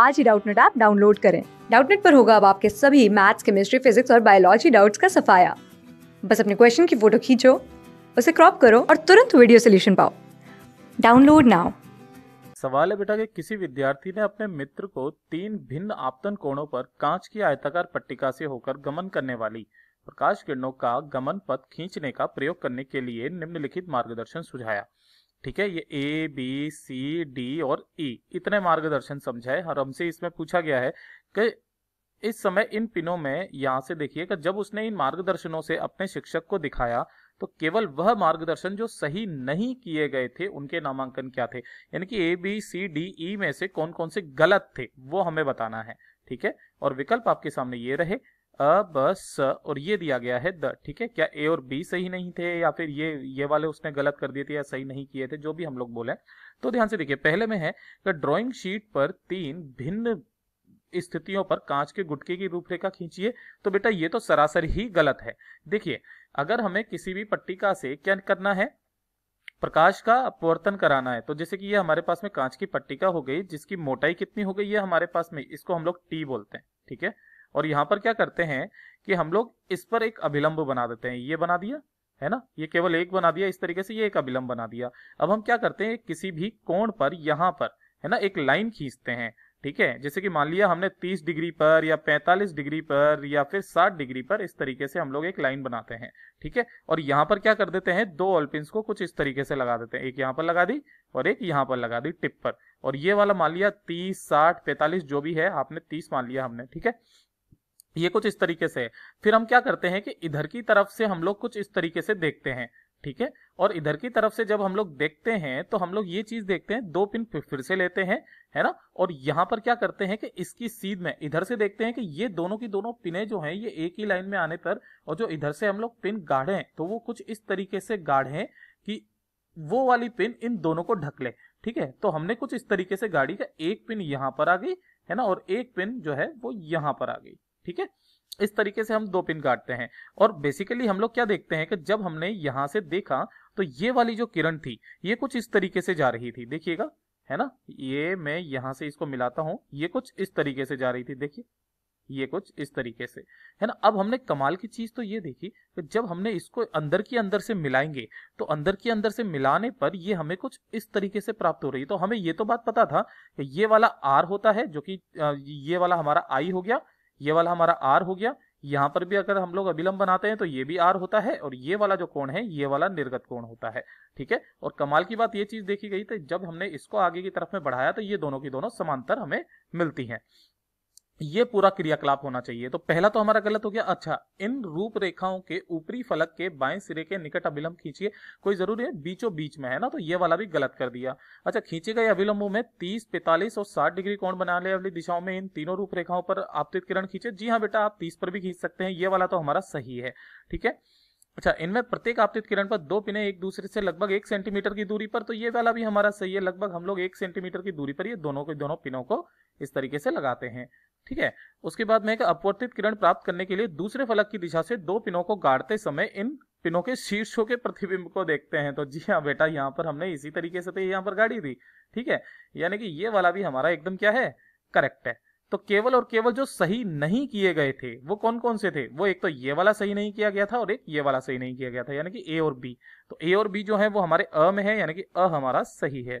आज ही Doubtnut app download करें डाउटनेट पर होगा अब आपके सभी मैथ्स केमिस्ट्री फिजिक्स और बायोलॉजी डाउट्स का सफाया बस अपने क्वेश्चन की फोटो खींचो उसे क्रॉप करो और तुरंत वीडियो सोल्यूशन पाओ डाउनलोड नाउ सवाल है बेटा कि किसी विद्यार्थी ने अपने मित्र को तीन भिन्न आपतन कोणों पर कांच की आयताकार पट्टिका से होकर गमन करने वाली प्रकाश किरणों का गमन पथ खींचने का प्रयोग करने के लिए निम्नलिखित मार्गदर्शन सुझाया ठीक है ये ए बी सी डी और ई e, इतने मार्गदर्शन समझाए और हमसे इसमें पूछा गया है कि इस समय इन पिनों में यहां से देखिएगा जब उसने इन मार्गदर्शनों से अपने शिक्षक को दिखाया तो केवल वह मार्गदर्शन जो सही नहीं किए गए थे उनके नामांकन क्या थे यानी कि A B C D E में से कौन कौन से गलत थे वो हमें बताना है ठीक है और विकल्प आपके सामने ये रहे अ ब स और ये दिया गया है द ठीक है क्या ए और बी सही नहीं थे या फिर ये ये वाले उसने गलत कर दिए थे या सही नहीं किए थे जो भी हम लोग बोले तो ध्यान से देखिए पहले में है ड्राइंग शीट पर तीन भिन्न स्थितियों पर कांच के गुटके की रूपरेखा खींचिए तो बेटा ये तो सरासर ही गलत है देखिए अगर हमें किसी भी पट्टिका से क्या करना है प्रकाश का अपवर्तन कराना है तो जैसे कि ये हमारे पास में कांच की पट्टिका हो गई जिसकी मोटाई कितनी हो गई है हमारे पास में इसको हम लोग टी बोलते हैं ठीक है और यहाँ पर क्या करते हैं कि हम लोग इस पर एक अभिलंब बना देते हैं ये बना दिया है ना ये केवल एक बना दिया इस तरीके से ये एक अभिलंब बना दिया अब हम क्या करते हैं किसी भी कोण पर यहाँ पर है ना एक लाइन खींचते हैं ठीक है जैसे कि मान लिया हमने 30 डिग्री पर या 45 डिग्री पर या फिर 60 डिग्री पर इस तरीके से हम लोग एक लाइन बनाते हैं ठीक है और यहाँ पर क्या कर देते हैं दो ऑलपिंस को कुछ इस तरीके से लगा देते हैं एक यहाँ पर लगा दी और एक यहाँ पर लगा दी टिप पर और ये वाला मान लिया तीस साठ पैंतालीस जो भी है आपने तीस मान लिया हमने ठीक है ये कुछ इस तरीके से फिर हम क्या करते हैं कि इधर की तरफ से हम लोग कुछ इस तरीके से देखते हैं ठीक है और इधर की तरफ से जब हम लोग देखते हैं तो हम लोग ये चीज देखते हैं दो पिन फिर से लेते हैं है ना और यहाँ पर क्या करते हैं कि इसकी सीध में इधर से देखते हैं कि ये दोनों की दोनों पिने जो हैं ये एक ही लाइन में आने पर और जो इधर से हम लोग पिन गाढ़े तो वो कुछ इस तरीके से गाढ़े कि वो वाली पिन इन दोनों को ढक ले ठीक है तो हमने कुछ इस तरीके से गाड़ी का एक पिन यहाँ पर आ गई है ना और एक पिन जो है वो यहाँ पर आ गई ठीक है इस तरीके से हम दो पिन काटते हैं और बेसिकली हम लोग क्या देखते हैं कि जब हमने यहां से देखा तो ये वाली जो किरण थी ये कुछ इस तरीके से जा रही थी देखिएगा है ना ये मैं यहां से इसको मिलाता हूं ये कुछ इस तरीके से जा रही थी देखिए ये कुछ इस तरीके से है ना अब हमने कमाल की चीज तो ये देखी कि जब हमने इसको अंदर की अंदर से मिलाएंगे तो अंदर की अंदर से मिलाने पर ये हमें कुछ इस तरीके से प्राप्त हो रही है तो हमें ये तो बात पता था कि ये वाला आर होता है जो कि ये वाला हमारा आई हो गया ये वाला हमारा आर हो गया यहाँ पर भी अगर हम लोग अभिलंब बनाते हैं तो ये भी आर होता है और ये वाला जो कोण है ये वाला निर्गत कोण होता है ठीक है और कमाल की बात ये चीज देखी गई थी जब हमने इसको आगे की तरफ में बढ़ाया तो ये दोनों की दोनों समांतर हमें मिलती हैं ये पूरा क्रियाकलाप होना चाहिए तो पहला तो हमारा गलत हो गया अच्छा इन रूपरेखाओं के ऊपरी फलक के बाएं सिरे के निकट अभिलंब खींचिए कोई जरूरी है बीचों बीच में है ना तो ये वाला भी गलत कर दिया अच्छा खींचे गए अभिलंबों में तीस 45 और साठ डिग्री कोण बनाने वाली दिशाओं में इन तीनों रूपरेखाओं पर आपतित किरण खींचे जी हाँ बेटा आप तीस पर भी खींच सकते हैं ये वाला तो हमारा सही है ठीक है अच्छा इनमें प्रत्येक आपतित किरण पर दो पिने एक दूसरे से लगभग एक सेंटीमीटर की दूरी पर तो ये वाला भी हमारा सही है लगभग हम लोग एक सेंटीमीटर की दूरी पर ये दोनों के दोनों पिनों को इस तरीके से लगाते हैं ठीक है उसके बाद में अपवर्तित किरण प्राप्त करने के लिए दूसरे फलक की दिशा से दो पिनों को गाड़ते समय इन पिनों के शीर्षों के प्रतिबिंब को देखते हैं तो जी हाँ बेटा यहाँ पर हमने इसी तरीके से तो यहाँ पर गाड़ी थी ठीक है यानी कि ये वाला भी हमारा एकदम क्या है करेक्ट है तो केवल और केवल जो सही नहीं किए गए थे वो कौन कौन से थे वो एक तो ये वाला सही नहीं किया गया था और एक ये वाला सही नहीं किया गया था यानी कि ए और बी तो ए और बी जो है वो हमारे अ में है यानी कि अ हमारा सही है